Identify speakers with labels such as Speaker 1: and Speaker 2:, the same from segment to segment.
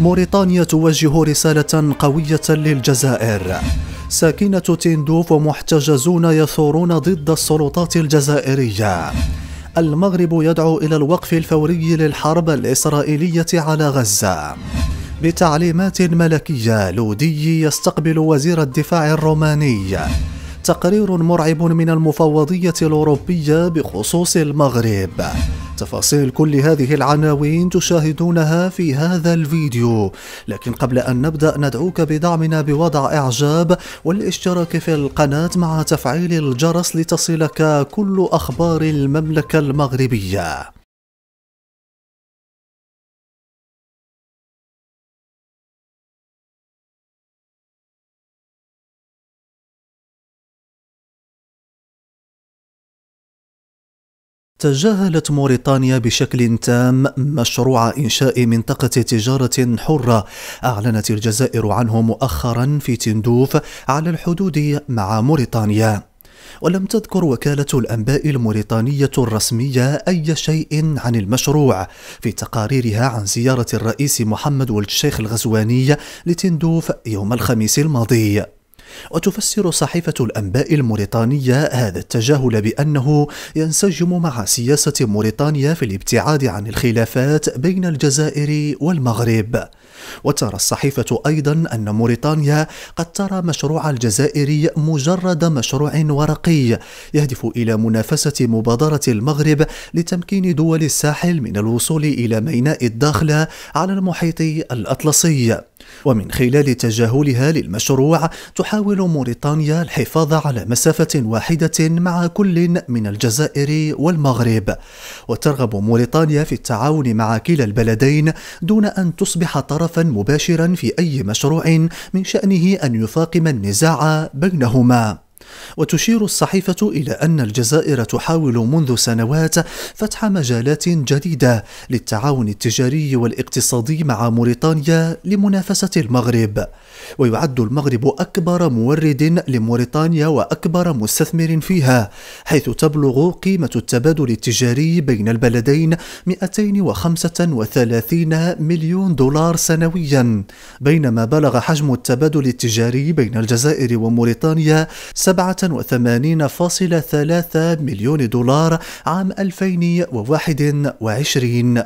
Speaker 1: موريتانيا توجه رسالة قوية للجزائر ساكنة تندوف ومحتجزون يثورون ضد السلطات الجزائرية المغرب يدعو إلى الوقف الفوري للحرب الإسرائيلية على غزة بتعليمات ملكية لودي يستقبل وزير الدفاع الروماني تقرير مرعب من المفوضية الأوروبية بخصوص المغرب تفاصيل كل هذه العناوين تشاهدونها في هذا الفيديو لكن قبل أن نبدأ ندعوك بدعمنا بوضع إعجاب والاشتراك في القناة مع تفعيل الجرس لتصلك كل أخبار المملكة المغربية تجاهلت موريتانيا بشكل تام مشروع إنشاء منطقة تجارة حرة أعلنت الجزائر عنه مؤخرا في تندوف على الحدود مع موريتانيا ولم تذكر وكالة الأنباء الموريتانية الرسمية أي شيء عن المشروع في تقاريرها عن زيارة الرئيس محمد ولد الشيخ الغزواني لتندوف يوم الخميس الماضي وتفسر صحيفة الأنباء الموريتانية هذا التجاهل بأنه ينسجم مع سياسة موريتانيا في الابتعاد عن الخلافات بين الجزائر والمغرب وترى الصحيفة أيضا أن موريتانيا قد ترى مشروع الجزائر مجرد مشروع ورقي يهدف إلى منافسة مبادرة المغرب لتمكين دول الساحل من الوصول إلى ميناء الداخلة على المحيط الأطلسي ومن خلال تجاهلها للمشروع تحاول موريتانيا الحفاظ على مسافة واحدة مع كل من الجزائر والمغرب وترغب موريتانيا في التعاون مع كلا البلدين دون أن تصبح طرفا مباشرا في أي مشروع من شأنه أن يفاقم النزاع بينهما وتشير الصحيفة إلى أن الجزائر تحاول منذ سنوات فتح مجالات جديدة للتعاون التجاري والاقتصادي مع موريتانيا لمنافسة المغرب ويعد المغرب أكبر مورد لموريتانيا وأكبر مستثمر فيها حيث تبلغ قيمة التبادل التجاري بين البلدين 235 مليون دولار سنويا بينما بلغ حجم التبادل التجاري بين الجزائر وموريتانيا 7 187.3 مليون دولار عام 2021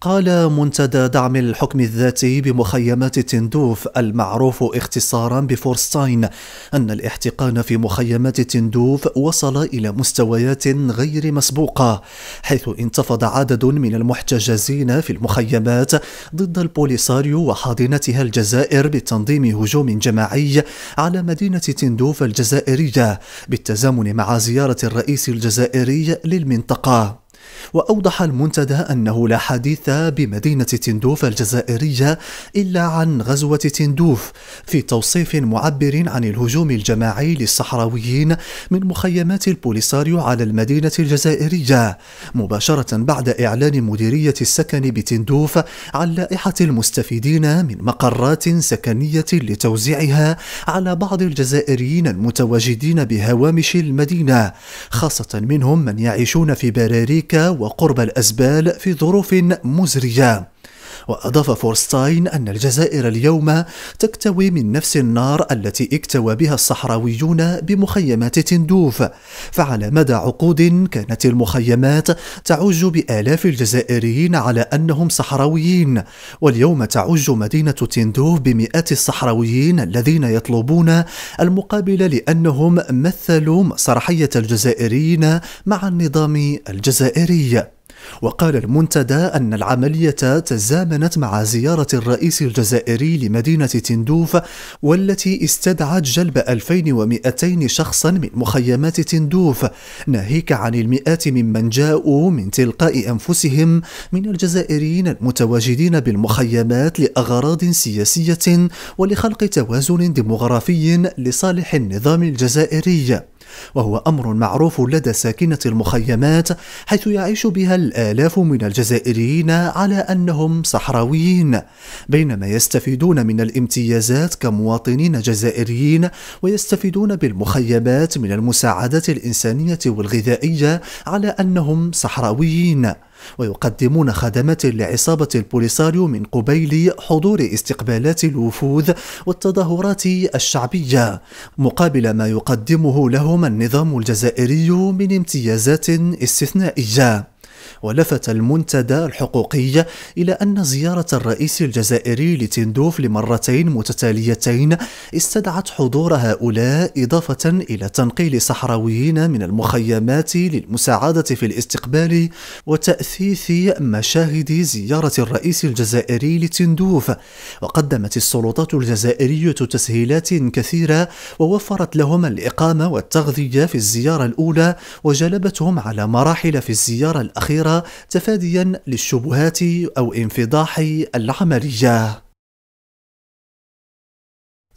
Speaker 1: قال منتدى دعم الحكم الذاتي بمخيمات تندوف المعروف اختصارا بفورستاين أن الاحتقان في مخيمات تندوف وصل إلى مستويات غير مسبوقة حيث انتفض عدد من المحتجزين في المخيمات ضد البوليساريو وحاضنتها الجزائر بتنظيم هجوم جماعي على مدينة تندوف الجزائرية بالتزامن مع زيارة الرئيس الجزائري للمنطقة وأوضح المنتدى أنه لا حديث بمدينة تندوف الجزائرية إلا عن غزوة تندوف في توصيف معبر عن الهجوم الجماعي للصحراويين من مخيمات البوليساريو على المدينة الجزائرية مباشرة بعد إعلان مديرية السكن بتندوف عن لائحة المستفيدين من مقرات سكنية لتوزيعها على بعض الجزائريين المتواجدين بهوامش المدينة خاصة منهم من يعيشون في براريك وقرب الأزبال في ظروف مزرية وأضاف فورستاين أن الجزائر اليوم تكتوي من نفس النار التي اكتوى بها الصحراويون بمخيمات تندوف فعلى مدى عقود كانت المخيمات تعج بآلاف الجزائريين على أنهم صحراويين واليوم تعج مدينة تندوف بمئات الصحراويين الذين يطلبون المقابل لأنهم مثلوا مسرحية الجزائريين مع النظام الجزائري وقال المنتدى أن العملية تزامنت مع زيارة الرئيس الجزائري لمدينة تندوف والتي استدعت جلب 2200 شخصا من مخيمات تندوف ناهيك عن المئات ممن جاءوا من تلقاء أنفسهم من الجزائريين المتواجدين بالمخيمات لأغراض سياسية ولخلق توازن ديمغرافي لصالح النظام الجزائري وهو أمر معروف لدى ساكنة المخيمات حيث يعيش بها الآلاف من الجزائريين على أنهم صحراويين بينما يستفيدون من الامتيازات كمواطنين جزائريين ويستفيدون بالمخيمات من المساعدات الإنسانية والغذائية على أنهم صحراويين ويقدمون خدمات لعصابة البوليساريو من قبيل حضور استقبالات الوفود والتظاهرات الشعبية مقابل ما يقدمه لهم النظام الجزائري من امتيازات استثنائية ولفت المنتدى الحقوقي إلى أن زيارة الرئيس الجزائري لتندوف لمرتين متتاليتين استدعت حضور هؤلاء إضافة إلى تنقيل صحراويين من المخيمات للمساعدة في الاستقبال وتأثيث مشاهد زيارة الرئيس الجزائري لتندوف وقدمت السلطات الجزائرية تسهيلات كثيرة ووفرت لهم الإقامة والتغذية في الزيارة الأولى وجلبتهم على مراحل في الزيارة الأخيرة تفاديا للشبهات أو انفضاح العملية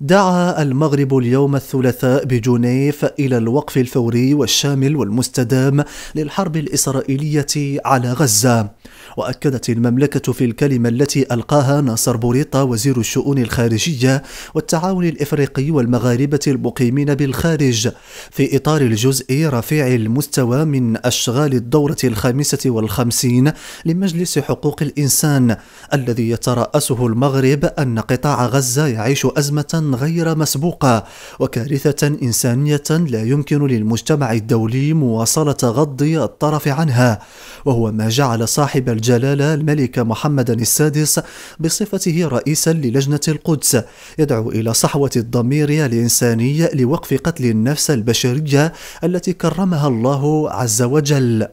Speaker 1: دعا المغرب اليوم الثلاثاء بجنيف الى الوقف الفوري والشامل والمستدام للحرب الاسرائيليه على غزه واكدت المملكه في الكلمه التي القاها ناصر بوريطه وزير الشؤون الخارجيه والتعاون الافريقي والمغاربه المقيمين بالخارج في اطار الجزء رفيع المستوى من اشغال الدوره الخامسه والخمسين لمجلس حقوق الانسان الذي يتراسه المغرب ان قطاع غزه يعيش ازمه غير مسبوقة وكارثة إنسانية لا يمكن للمجتمع الدولي مواصلة غض الطرف عنها وهو ما جعل صاحب الجلالة الملك محمد السادس بصفته رئيسا للجنة القدس يدعو إلى صحوة الضمير الإنساني لوقف قتل النفس البشرية التي كرمها الله عز وجل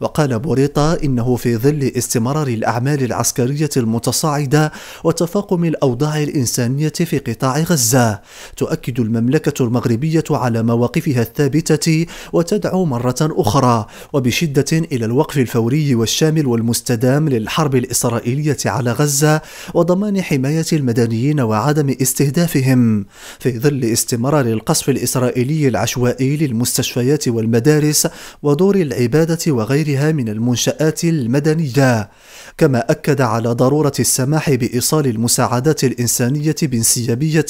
Speaker 1: وقال بوريطا إنه في ظل استمرار الأعمال العسكرية المتصاعدة وتفاقم الأوضاع الإنسانية في قطاع غزة تؤكد المملكة المغربية على مواقفها الثابتة وتدعو مرة أخرى وبشدة إلى الوقف الفوري والشامل والمستدام للحرب الإسرائيلية على غزة وضمان حماية المدنيين وعدم استهدافهم في ظل استمرار القصف الإسرائيلي العشوائي للمستشفيات والمدارس ودور العبادة وغيرها وغيرها من المنشآت المدنية كما أكد على ضرورة السماح بإيصال المساعدات الإنسانية بانسيابية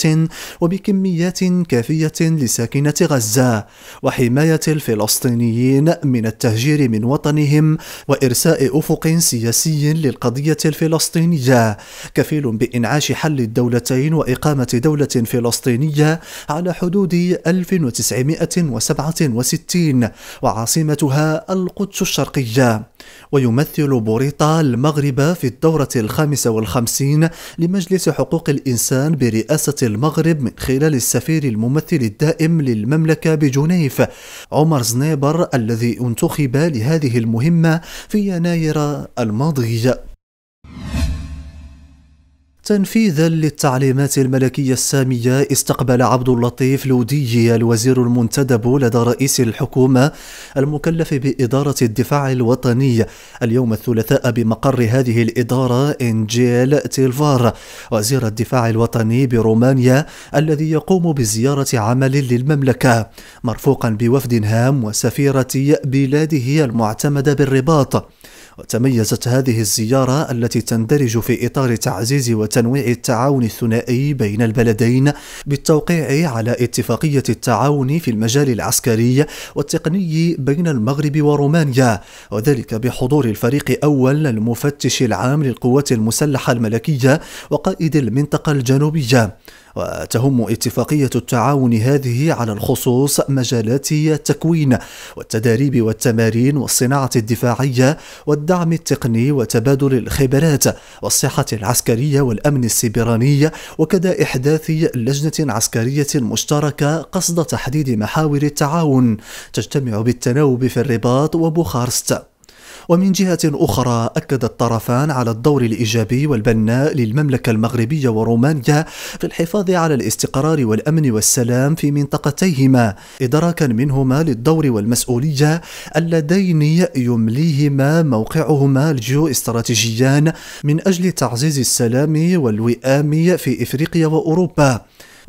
Speaker 1: وبكميات كافية لساكنة غزة وحماية الفلسطينيين من التهجير من وطنهم وإرساء أفق سياسي للقضية الفلسطينية كفيل بإنعاش حل الدولتين وإقامة دولة فلسطينية على حدود 1967 وعاصمتها القدس الشرقية الشرقية ويمثل بوريطا المغرب في الدورة الخامسة والخمسين لمجلس حقوق الإنسان برئاسة المغرب من خلال السفير الممثل الدائم للمملكة بجنيف عمر زنيبر الذي انتخب لهذه المهمة في يناير الماضي تنفيذا للتعليمات الملكية السامية استقبل عبد اللطيف لودي الوزير المنتدب لدى رئيس الحكومة المكلف بإدارة الدفاع الوطني اليوم الثلاثاء بمقر هذه الإدارة إنجيل تيلفار وزير الدفاع الوطني برومانيا الذي يقوم بزيارة عمل للمملكة مرفوقا بوفد هام وسفيرة بلاده المعتمدة بالرباط وتميزت هذه الزيارة التي تندرج في إطار تعزيز وتنويع التعاون الثنائي بين البلدين بالتوقيع على اتفاقية التعاون في المجال العسكري والتقني بين المغرب ورومانيا وذلك بحضور الفريق أول المفتش العام للقوات المسلحة الملكية وقائد المنطقة الجنوبية وتهم اتفاقية التعاون هذه على الخصوص مجالات التكوين والتدريب والتمارين والصناعة الدفاعية والدعم التقني وتبادل الخبرات والصحة العسكرية والأمن السيبراني وكذا إحداث لجنة عسكرية مشتركة قصد تحديد محاور التعاون تجتمع بالتناوب في الرباط وبوخارست ومن جهة أخرى أكد الطرفان على الدور الإيجابي والبناء للمملكة المغربية ورومانيا في الحفاظ على الاستقرار والأمن والسلام في منطقتيهما إدراكا منهما للدور والمسؤولية اللذين يمليهما موقعهما الجيو استراتيجيان من أجل تعزيز السلام والوئام في إفريقيا وأوروبا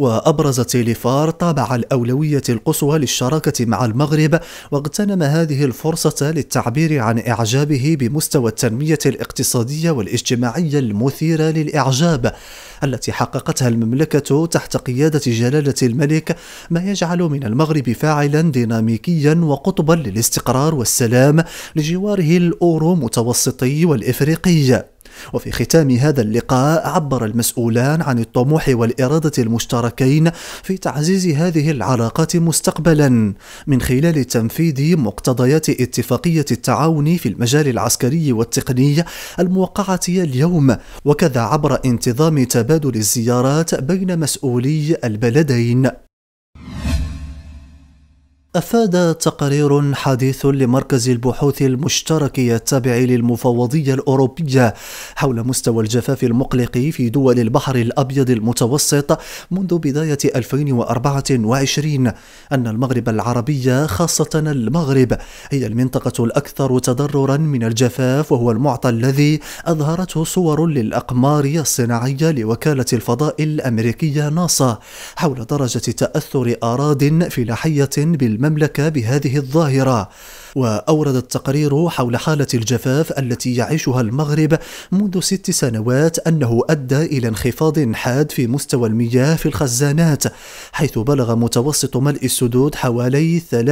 Speaker 1: وأبرز تيليفار طابع الأولوية القصوى للشراكة مع المغرب واغتنم هذه الفرصة للتعبير عن إعجابه بمستوى التنمية الاقتصادية والاجتماعية المثيرة للإعجاب التي حققتها المملكة تحت قيادة جلالة الملك ما يجعل من المغرب فاعلا ديناميكيا وقطبا للاستقرار والسلام لجواره الأورو متوسطي والإفريقي وفي ختام هذا اللقاء عبر المسؤولان عن الطموح والإرادة المشتركين في تعزيز هذه العلاقات مستقبلا من خلال تنفيذ مقتضيات اتفاقية التعاون في المجال العسكري والتقني الموقعة اليوم وكذا عبر انتظام تبادل الزيارات بين مسؤولي البلدين أفاد تقرير حديث لمركز البحوث المشترك التابع للمفوضية الأوروبية حول مستوى الجفاف المقلق في دول البحر الأبيض المتوسط منذ بداية 2024 أن المغرب العربي خاصة المغرب هي المنطقة الأكثر تضررا من الجفاف وهو المعطى الذي أظهرته صور للأقمار الصناعية لوكالة الفضاء الأمريكية ناسا حول درجة تأثر أراض فلاحية بال المملكه بهذه الظاهره واورد التقرير حول حاله الجفاف التي يعيشها المغرب منذ ست سنوات انه ادى الى انخفاض حاد في مستوى المياه في الخزانات حيث بلغ متوسط ملء السدود حوالي 23%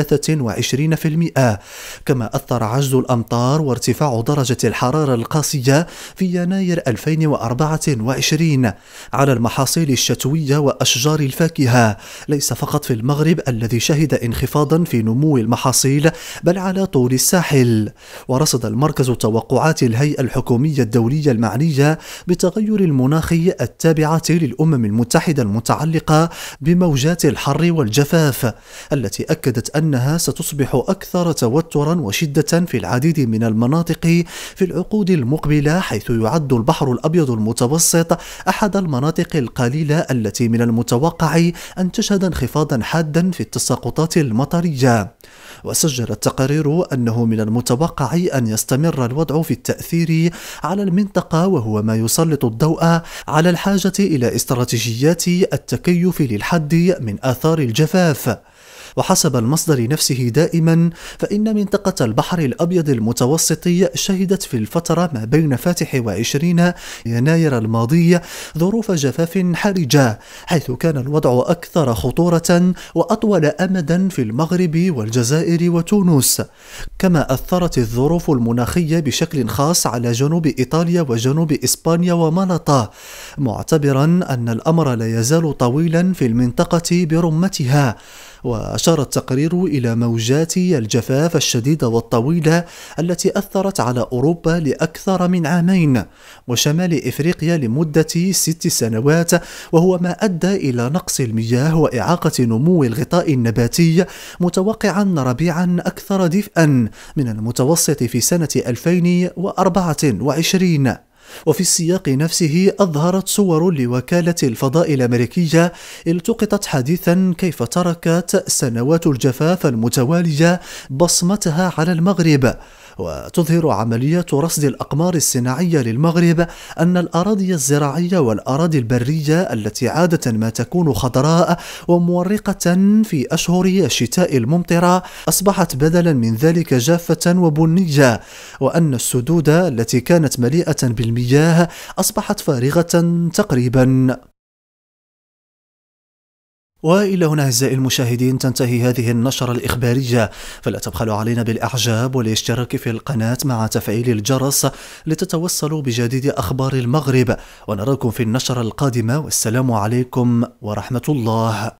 Speaker 1: كما اثر عجز الامطار وارتفاع درجه الحراره القاسيه في يناير 2024 على المحاصيل الشتويه واشجار الفاكهه ليس فقط في المغرب الذي شهد انخفاض انخفاضا في نمو المحاصيل بل على طول الساحل ورصد المركز توقعات الهيئة الحكومية الدولية المعنية بتغير المناخ التابعة للأمم المتحدة المتعلقة بموجات الحر والجفاف التي أكدت أنها ستصبح أكثر توترا وشدة في العديد من المناطق في العقود المقبلة حيث يعد البحر الأبيض المتوسط أحد المناطق القليلة التي من المتوقع أن تشهد انخفاضا حادا في التساقطات المطرية المطرية وسجل التقارير أنه من المتوقع أن يستمر الوضع في التأثير على المنطقة وهو ما يسلط الضوء على الحاجة إلى استراتيجيات التكيف للحد من آثار الجفاف وحسب المصدر نفسه دائما فإن منطقة البحر الأبيض المتوسطي شهدت في الفترة ما بين فاتح وعشرين يناير الماضي ظروف جفاف حرجة حيث كان الوضع أكثر خطورة وأطول أمدا في المغرب والجزائر وتونس كما أثرت الظروف المناخية بشكل خاص على جنوب إيطاليا وجنوب إسبانيا ومالطا معتبرا أن الأمر لا يزال طويلا في المنطقة برمتها وأشار التقرير إلى موجات الجفاف الشديدة والطويلة التي أثرت على أوروبا لأكثر من عامين وشمال إفريقيا لمدة ست سنوات وهو ما أدى إلى نقص المياه وإعاقة نمو الغطاء النباتي متوقعا ربيعا أكثر دفئا من المتوسط في سنة 2024 وفي السياق نفسه أظهرت صور لوكالة الفضاء الأمريكية التقطت حديثا كيف تركت سنوات الجفاف المتوالية بصمتها على المغرب وتظهر عمليات رصد الأقمار الصناعية للمغرب أن الأراضي الزراعية والأراضي البرية التي عادة ما تكون خضراء ومورقة في أشهر الشتاء الممطرة أصبحت بدلا من ذلك جافة وبنية وأن السدود التي كانت مليئة بالمياه أصبحت فارغة تقريبا والى هنا اعزائي المشاهدين تنتهي هذه النشره الاخباريه فلا تبخلوا علينا بالاعجاب والاشتراك في القناه مع تفعيل الجرس لتتوصلوا بجديد اخبار المغرب ونراكم في النشره القادمه والسلام عليكم ورحمه الله